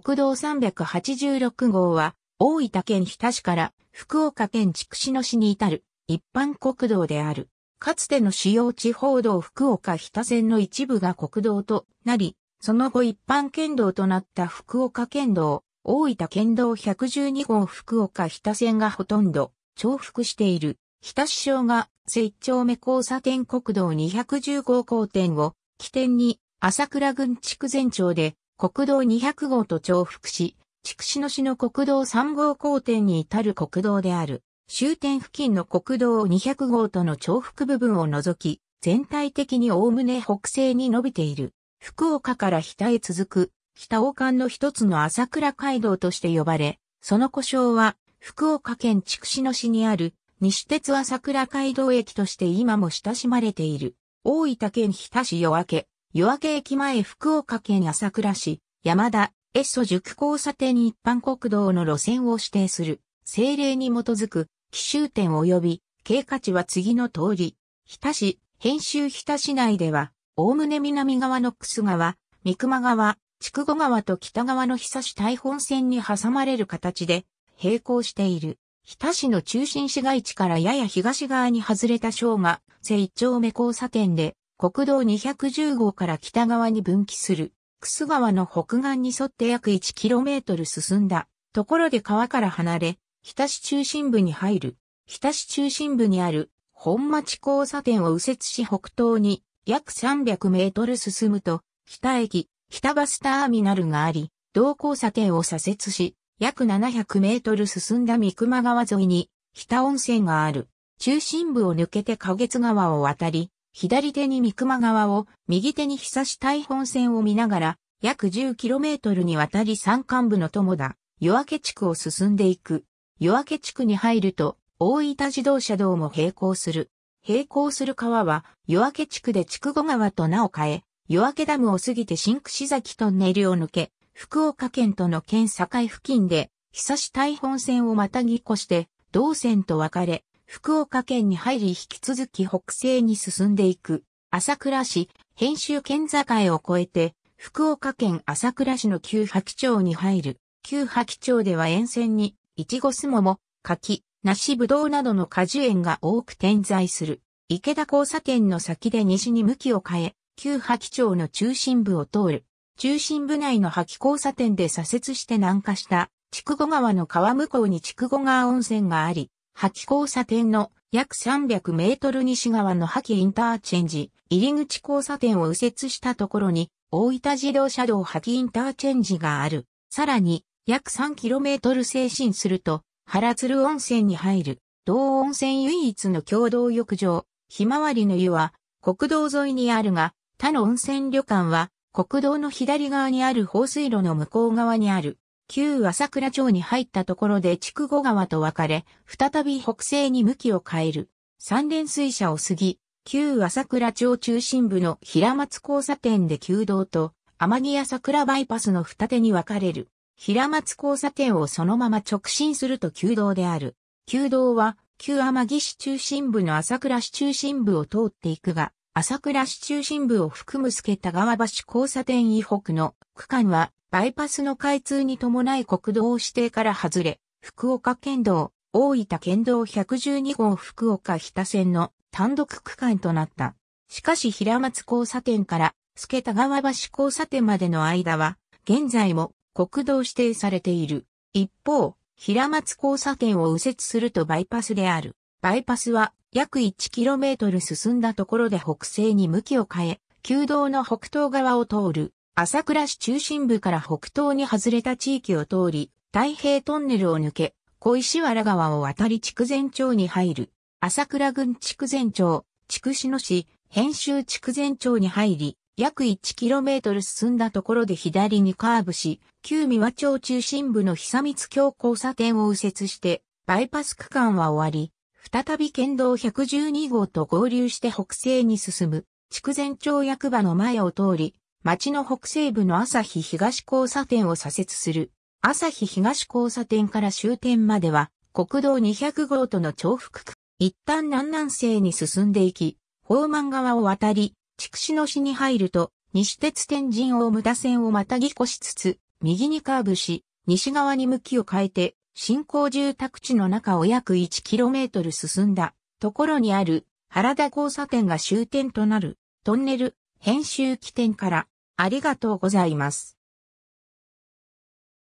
国道386号は、大分県日田市から福岡県筑紫野市に至る一般国道である。かつての主要地方道福岡日田線の一部が国道となり、その後一般県道となった福岡県道、大分県道112号福岡日田線がほとんど重複している。日田市省が成長目交差点国道215号点を起点に朝倉郡地区全長で国道200号と重複し、筑紫野市の国道3号交点に至る国道である、終点付近の国道200号との重複部分を除き、全体的におおむね北西に伸びている、福岡から北へ続く、北王間の一つの朝倉街道として呼ばれ、その故障は、福岡県筑紫野市にある、西鉄朝倉街道駅として今も親しまれている、大分県日田市夜明け、夜明け駅前福岡県朝倉市、山田、越ソ塾交差点に一般国道の路線を指定する、政令に基づく、奇襲点及び、経過値は次の通り、日田市、編集日田市内では、おおむね南側の楠川、三熊川、筑後川と北側の日差し大本線に挟まれる形で、並行している。日田市の中心市街地からやや東側に外れた章が、正一丁目交差点で、国道210号から北側に分岐する、楠川の北岸に沿って約 1km 進んだところで川から離れ、日田市中心部に入る。日田市中心部にある本町交差点を右折し北東に約300メートル進むと、日田駅、日田バスターミナルがあり、同交差点を左折し、約700メートル進んだ三熊川沿いに、日田温泉がある。中心部を抜けて花月川を渡り、左手に三熊川を、右手に久し大本線を見ながら、約 10km にわたり山間部の友田、夜明け地区を進んでいく。夜明け地区に入ると、大分自動車道も並行する。並行する川は、夜明け地区で筑後川と名を変え、夜明けダムを過ぎて新串崎トンネルを抜け、福岡県との県境付近で、久し大本線をまたぎ越して、同線と分かれ、福岡県に入り引き続き北西に進んでいく、朝倉市、編集県境を越えて、福岡県朝倉市の旧白町に入る。旧白町では沿線に、いちごすもも、柿、梨ぶどうなどの果樹園が多く点在する。池田交差点の先で西に向きを変え、旧白町の中心部を通る。中心部内の白交差点で左折して南下した、筑後川の川向こうに筑後川温泉があり、覇気交差点の約300メートル西側の覇気インターチェンジ、入り口交差点を右折したところに、大分自動車道覇気インターチェンジがある。さらに、約3トル精進すると、原鶴温泉に入る。道温泉唯一の共同浴場、ひまわりの湯は、国道沿いにあるが、他の温泉旅館は、国道の左側にある放水路の向こう側にある。旧朝倉町に入ったところで筑後川と分かれ、再び北西に向きを変える。三連水車を過ぎ、旧朝倉町中心部の平松交差点で旧道と、天城屋桜バイパスの二手に分かれる。平松交差点をそのまま直進すると旧道である。旧道は、旧天城市中心部の朝倉市中心部を通っていくが、朝倉市中心部を含む助田川橋交差点以北の区間はバイパスの開通に伴い国道指定から外れ、福岡県道、大分県道112号福岡北線の単独区間となった。しかし平松交差点から助田川橋交差点までの間は、現在も国道指定されている。一方、平松交差点を右折するとバイパスである。バイパスは約 1km 進んだところで北西に向きを変え、旧道の北東側を通る。朝倉市中心部から北東に外れた地域を通り、太平トンネルを抜け、小石原川を渡り筑前町に入る。朝倉郡筑前町、筑紫野市、編集筑前町に入り、約 1km 進んだところで左にカーブし、旧三和町中心部の久光橋交差点を右折して、バイパス区間は終わり、再び県道112号と合流して北西に進む、筑前町役場の前を通り、町の北西部の朝日東交差点を左折する。朝日東交差点から終点までは、国道200号との重複区、一旦南南西に進んでいき、宝満川を渡り、筑紫野市に入ると、西鉄天神大牟田線をまたぎ越しつつ、右にカーブし、西側に向きを変えて、新興住宅地の中を約 1km 進んだところにある原田交差点が終点となるトンネル編集起点からありがとうございます。